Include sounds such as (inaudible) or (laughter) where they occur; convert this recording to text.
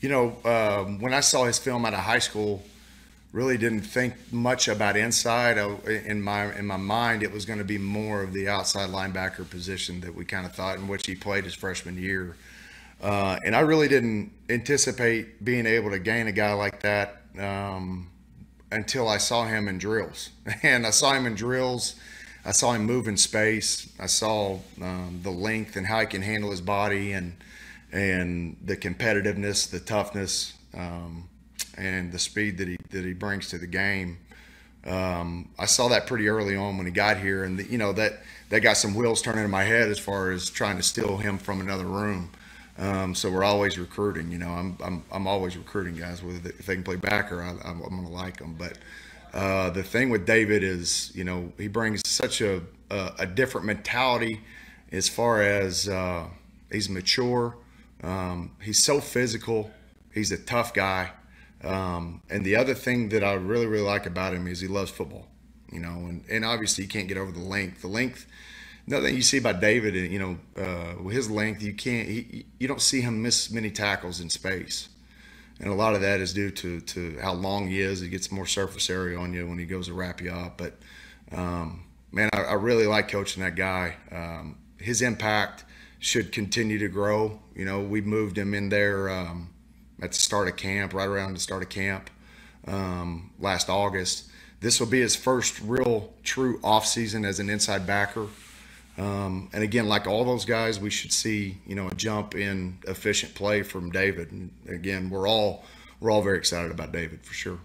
you know, um, when I saw his film out of high school, really didn't think much about inside. Uh, in my in my mind, it was going to be more of the outside linebacker position that we kind of thought in which he played his freshman year. Uh, and I really didn't anticipate being able to gain a guy like that um, until I saw him in drills. (laughs) And I saw him in drills. I saw him move in space. I saw um, the length and how he can handle his body and and the competitiveness, the toughness, um, and the speed that he that he brings to the game. Um, I saw that pretty early on when he got here, and the, you know that that got some wheels turning in my head as far as trying to steal him from another room. Um, so we're always recruiting. You know, I'm I'm, I'm always recruiting guys. Whether if they can play backer, I, am going to like them. But uh, the thing with David is, you know, he brings such a a, a different mentality as far as uh, he's mature. Um, he's so physical. He's a tough guy. Um, and the other thing that I really, really like about him is he loves football, you know, and, and obviously you can't get over the length. The length, nothing you see about David, uh, you know, uh, his length, you can't, he, you don't see him miss many tackles in space. And a lot of that is due to, to how long he is. He gets more surface area on you when he goes to wrap you up. But, um, man, I, I, really like coaching that guy. Um, his impact – should continue to grow. You know, we moved him in there um, at the start of camp, right around the start of camp um, last August. This will be his first real true offseason as an inside backer. Um, and again, like all those guys, we should see you know a jump in efficient play from David. And again, we're all we're all very excited about David for sure.